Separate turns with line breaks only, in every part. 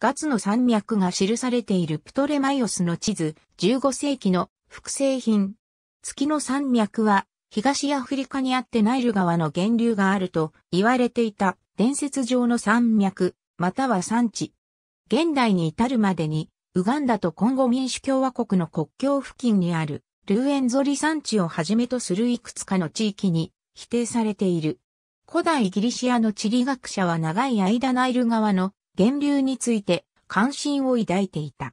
ガツの山脈が記されているプトレマイオスの地図、15世紀の複製品。月の山脈は、東アフリカにあってナイル川の源流があると言われていた伝説上の山脈、または山地。現代に至るまでに、ウガンダとコンゴ民主共和国の国境付近にあるルーエンゾリ山地をはじめとするいくつかの地域に否定されている。古代ギリシアの地理学者は長い間ナイル川の源流について関心を抱いていた。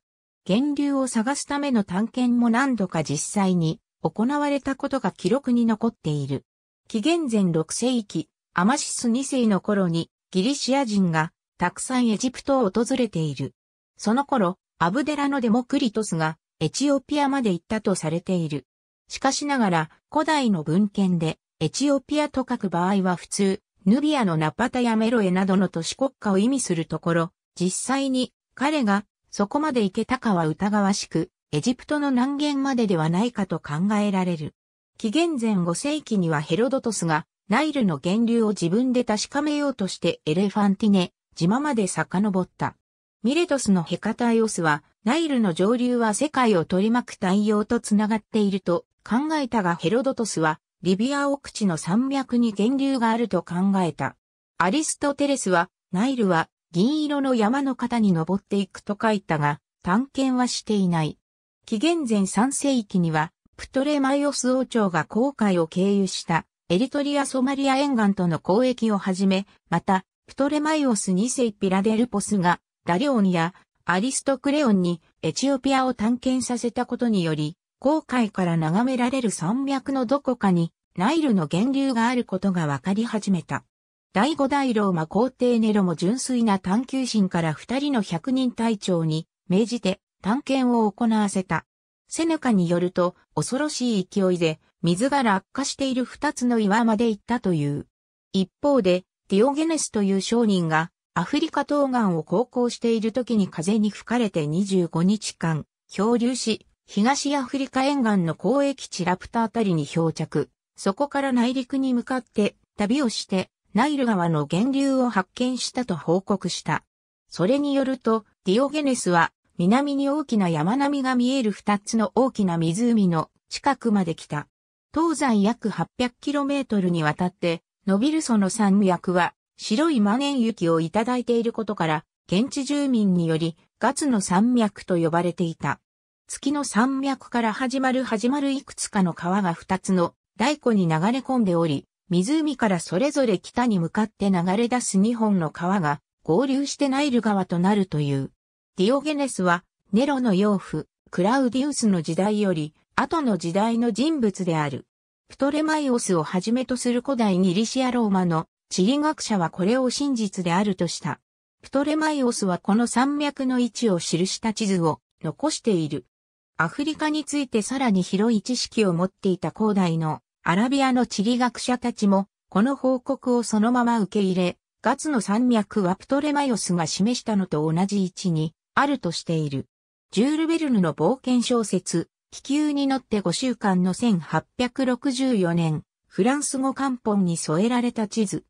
源流を探すための探検も何度か実際に行われたことが記録に残っている。紀元前6世紀、アマシス2世の頃にギリシア人がたくさんエジプトを訪れている。その頃、アブデラのデモクリトスがエチオピアまで行ったとされている。しかしながら古代の文献でエチオピアと書く場合は普通ヌビアのナパタやメロエなどの都市国家を意味するところ、実際に彼がそこまで行けたかは疑わしく、エジプトの南限までではないかと考えられる。紀元前5世紀にはヘロドトスがナイルの源流を自分で確かめようとしてエレファンティネ、島まで遡った。ミレトスのヘカタイオスは、ナイルの上流は世界を取り巻く太陽とつながっていると考えたがヘロドトスは、リビア奥地の山脈に源流があると考えた。アリストテレスは、ナイルは銀色の山の肩に登っていくと書いたが、探検はしていない。紀元前3世紀には、プトレマイオス王朝が航海を経由したエリトリア・ソマリア沿岸との交易をはじめ、また、プトレマイオス2世ピラデルポスが、ダリオンやアリストクレオンにエチオピアを探検させたことにより、航海から眺められる山脈のどこかにナイルの源流があることが分かり始めた。第五大ローマ皇帝ネロも純粋な探求心から二人の百人隊長に命じて探検を行わせた。セネカによると恐ろしい勢いで水が落下している二つの岩まで行ったという。一方でディオゲネスという商人がアフリカ東岸を航行している時に風に吹かれて25日間漂流し東アフリカ沿岸の交易地ラプタあたりに漂着、そこから内陸に向かって旅をしてナイル川の源流を発見したと報告した。それによると、ディオゲネスは南に大きな山並みが見える二つの大きな湖の近くまで来た。東西約 800km にわたって、ノビルソの山脈は白い万円雪をいただいていることから、現地住民によりガツの山脈と呼ばれていた。月の山脈から始まる始まるいくつかの川が2つの大湖に流れ込んでおり、湖からそれぞれ北に向かって流れ出す2本の川が合流してナイル川となるという。ディオゲネスはネロの養父、クラウディウスの時代より後の時代の人物である。プトレマイオスをはじめとする古代ギリシアローマの地理学者はこれを真実であるとした。プトレマイオスはこの山脈の位置を記した地図を残している。アフリカについてさらに広い知識を持っていた広大のアラビアの地理学者たちも、この報告をそのまま受け入れ、ガツの山脈はプトレマヨスが示したのと同じ位置にあるとしている。ジュール・ベルヌの冒険小説、気球に乗って5週間の1864年、フランス語漢方に添えられた地図。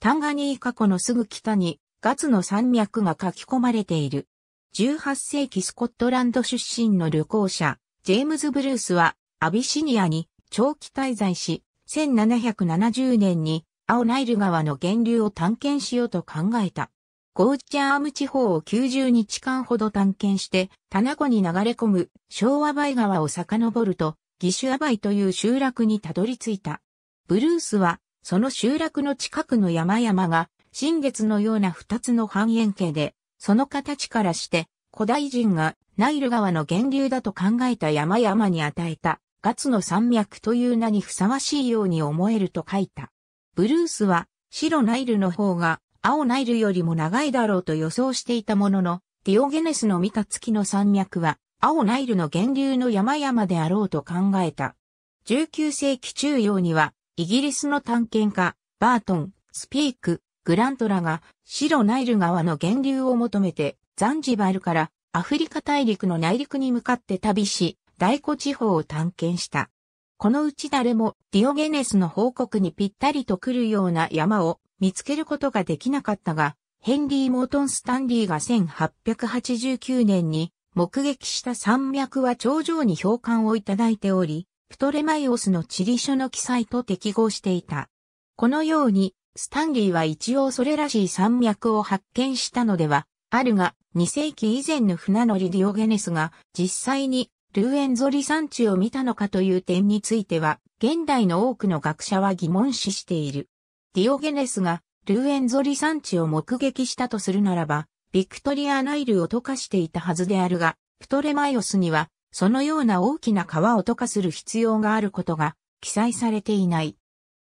タンガニーカ湖のすぐ北にガツの山脈が書き込まれている。18世紀スコットランド出身の旅行者、ジェームズ・ブルースは、アビシニアに長期滞在し、1770年に青ナイル川の源流を探検しようと考えた。ゴーチャーアーム地方を90日間ほど探検して、タナ湖に流れ込む昭和バイ川を遡ると、ギシュアバイという集落にたどり着いた。ブルースは、その集落の近くの山々が、新月のような二つの半円形で、その形からして、古代人がナイル川の源流だと考えた山々に与えたガツの山脈という名にふさわしいように思えると書いた。ブルースは白ナイルの方が青ナイルよりも長いだろうと予想していたものの、ディオゲネスの見た月の山脈は青ナイルの源流の山々であろうと考えた。19世紀中央にはイギリスの探検家バートン、スピーク、グラントラが白ナイル川の源流を求めてザンジバルからアフリカ大陸の内陸に向かって旅し、大古地方を探検した。このうち誰もディオゲネスの報告にぴったりと来るような山を見つけることができなかったが、ヘンリー・モートン・スタンリーが1889年に目撃した山脈は頂上に評判をいただいており、プトレマイオスの地理書の記載と適合していた。このようにスタンリーは一応それらしい山脈を発見したのでは、あるが、2世紀以前の船乗りディオゲネスが実際にルーエンゾリ山地を見たのかという点については、現代の多くの学者は疑問視している。ディオゲネスがルーエンゾリ山地を目撃したとするならば、ビクトリアナイルを溶かしていたはずであるが、プトレマイオスには、そのような大きな川を溶かする必要があることが記載されていない。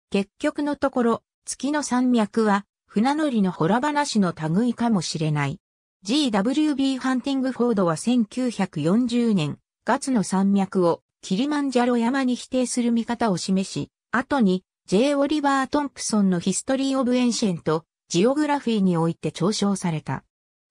結局のところ、月の山脈は、船乗りのほら話の類かもしれない。GWB ハンティングフォードは1940年、ガツの山脈をキリマンジャロ山に否定する見方を示し、後に J. オリバー・トンプソンのヒストリー・オブ・エンシェント、ジオグラフィーにおいて嘲笑された。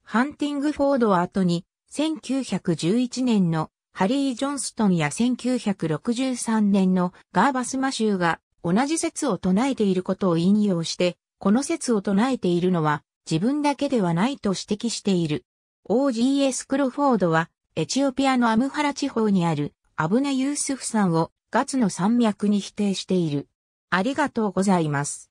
ハンティングフォードは後に、1911年のハリー・ジョンストンや1963年のガーバス・マシューが同じ説を唱えていることを引用して、この説を唱えているのは自分だけではないと指摘している。OGS クロフォードは、エチオピアのアムハラ地方にあるアブネ・ユースフさんをガツの山脈に否定している。ありがとうございます。